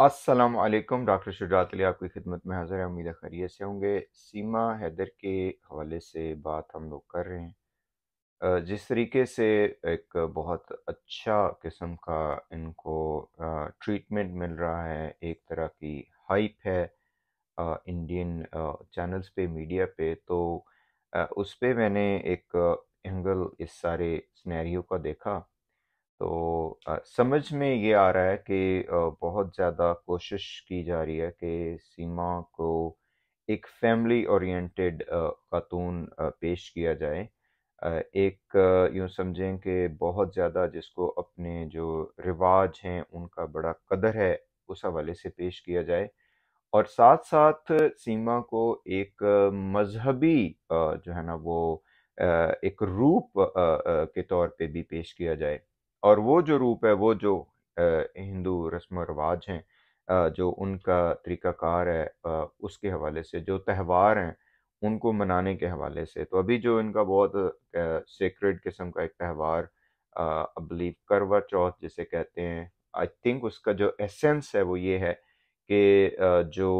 Aslam doctor Shujaat Ali आपकी खिदमत में हाजिर है उम्मीद खैरियत से होंगे सीमा हैदर के हवाले से बात हम लोग कर रहे हैं जिस तरीके से एक बहुत अच्छा किस्म का इनको ट्रीटमेंट मिल रहा है एक तरह की हाइप है इंडियन चैनल्स पे मीडिया पे तो उस पर मैंने एक एंगल इस सारे स्नैरियो का देखा तो आ, समझ में ये आ रहा है कि बहुत ज़्यादा कोशिश की जा रही है कि सीमा को एक फैमिली ओरिएंटेड खातून पेश किया जाए एक यूँ समझें कि बहुत ज़्यादा जिसको अपने जो रिवाज हैं उनका बड़ा कदर है उस हवाले से पेश किया जाए और साथ साथ सीमा को एक मजहबी जो है ना वो एक रूप के तौर पे भी पेश किया जाए और वो जो रूप है वो जो हिंदू रस्म रवाज हैं जो उनका तरीक़ाकार है उसके हवाले से जो त्यौहार हैं उनको मनाने के हवाले से तो अभी जो इनका बहुत सेक्रेड किस्म का एक त्यौहार बिलीव करवा चौथ जिसे कहते हैं आई थिंक उसका जो एसेंस है वो ये है कि जो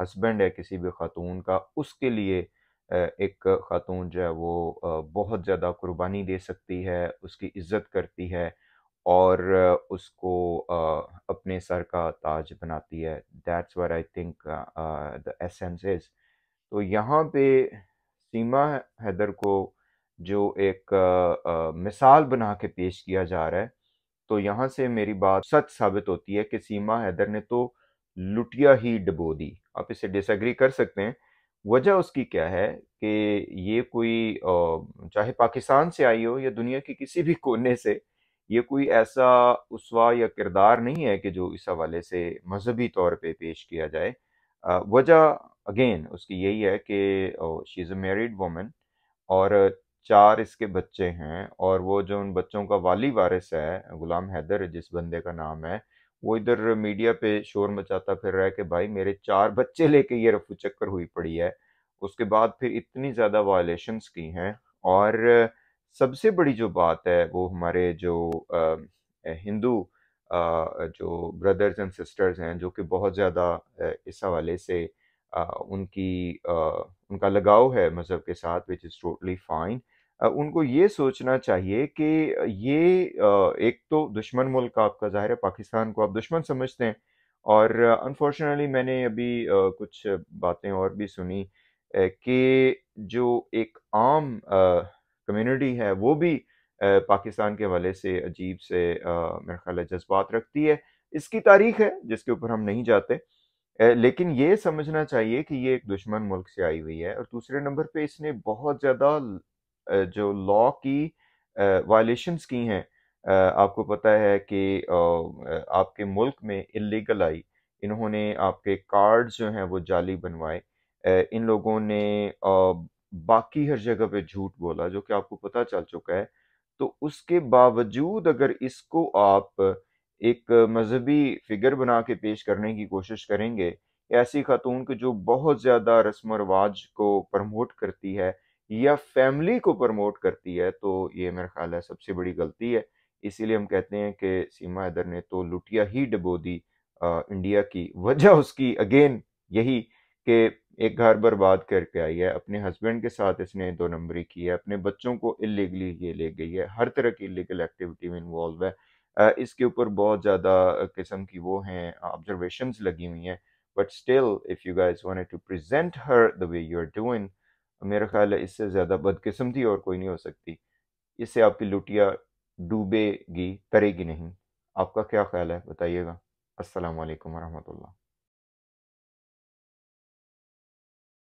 हस्बैंड है किसी भी खातून का उसके लिए एक खातून जो है वो बहुत ज़्यादा कुर्बानी दे सकती है उसकी इज्जत करती है और उसको अपने सर का ताज बनाती है that's where I think the essence is तो यहाँ पे सीमा हैदर को जो एक मिसाल बना के पेश किया जा रहा है तो यहाँ से मेरी बात सच साबित होती है कि सीमा हैदर ने तो लुटिया ही डबो दी आप इसे डिसग्री कर सकते हैं वजह उसकी क्या है कि ये कोई चाहे पाकिस्तान से आई हो या दुनिया के किसी भी कोने से ये कोई ऐसा उसवा या किरदार नहीं है कि जो इस हवाले से मजहबी तौर पे पेश किया जाए वजह अगेन उसकी यही है कि she is a married women और चार इसके बच्चे हैं और वो जो उन बच्चों का वाली वारिस है गुलाम हैदर जिस बंदे का नाम है वो इधर मीडिया पे शोर मचाता फिर रहा है कि भाई मेरे चार बच्चे लेके ये रफू चक्कर हुई पड़ी है उसके बाद फिर इतनी ज़्यादा वायलेशंस की हैं और सबसे बड़ी जो बात है वो हमारे जो हिंदू जो ब्रदर्स एंड सिस्टर्स हैं जो कि बहुत ज़्यादा इस हवाले से उनकी उनका लगाव है मज़हब के साथ विच इज़ टोटली फाइन उनको ये सोचना चाहिए कि ये एक तो दुश्मन मुल्क आपका ज़ाहिर है पाकिस्तान को आप दुश्मन समझते हैं और अनफॉर्चुनेटली मैंने अभी कुछ बातें और भी सुनी कि जो एक आम कम्युनिटी है वो भी पाकिस्तान के हवाले से अजीब से मेरा ख्याल है जज्बात रखती है इसकी तारीख है जिसके ऊपर हम नहीं जाते लेकिन ये समझना चाहिए कि ये एक दुश्मन मुल्क से आई हुई है और दूसरे नंबर पे इसने बहुत ज़्यादा जो लॉ की वायलेशंस की हैं आपको पता है कि आपके मुल्क में इलीगल आई इन्होंने आपके कार्ड जो हैं वो जाली बनवाए इन लोगों ने बाकी हर जगह पे झूठ बोला जो कि आपको पता चल चुका है तो उसके बावजूद अगर इसको आप एक मजहबी फिगर बना के पेश करने की कोशिश करेंगे ऐसी खातून की जो बहुत ज़्यादा रस्म रवाज को प्रमोट करती है या फैमिली को प्रमोट करती है तो ये मेरा ख्याल है सबसे बड़ी गलती है इसीलिए हम कहते हैं कि सीमा हैदर ने तो लुटिया ही डबो दी आ, इंडिया की वजह उसकी अगेन यही कि एक घर बर्बाद करके आई है अपने हस्बैंड के साथ इसने दो नंबरी की है अपने बच्चों को इलीगली ये ले गई है हर तरह की इलीगल एक्टिविटी में इन्वॉल्व है इसके ऊपर बहुत ज़्यादा किस्म की वो हैं ऑब्जर्वेशन लगी हुई हैं but still if you guys want to present her the way you are doing मेरा ख्याल है इससे ज़्यादा बदकिस्मती और कोई नहीं हो सकती इससे आपकी लुटिया डूबेगी तरेगी नहीं आपका क्या ख्याल है बताइएगा असलकम वरहमल्ला